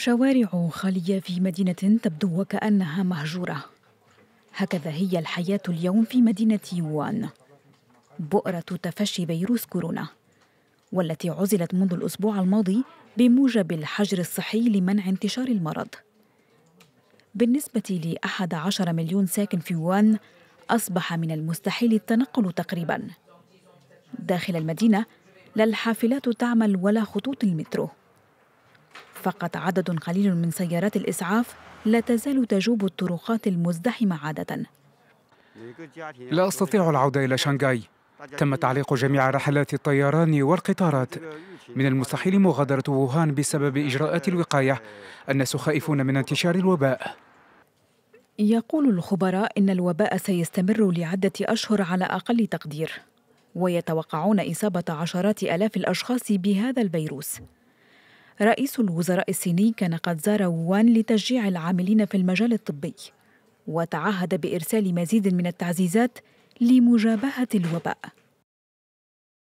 شوارع خالية في مدينة تبدو وكأنها مهجورة هكذا هي الحياة اليوم في مدينة يوان بؤرة تفشي فيروس كورونا والتي عزلت منذ الأسبوع الماضي بموجب الحجر الصحي لمنع انتشار المرض بالنسبة لأحد عشر مليون ساكن في يوان أصبح من المستحيل التنقل تقريبا داخل المدينة لا الحافلات تعمل ولا خطوط المترو فقط عدد قليل من سيارات الإسعاف لا تزال تجوب الطرقات المزدحمة عادة لا أستطيع العودة إلى شنغاي تم تعليق جميع رحلات الطيران والقطارات من المستحيل مغادرة ووهان بسبب إجراءات الوقاية الناس خائفون من انتشار الوباء يقول الخبراء إن الوباء سيستمر لعدة أشهر على أقل تقدير ويتوقعون إصابة عشرات آلاف الأشخاص بهذا الفيروس رئيس الوزراء الصيني كان قد زار ووان لتشجيع العاملين في المجال الطبي وتعهد بإرسال مزيد من التعزيزات لمجابهة الوباء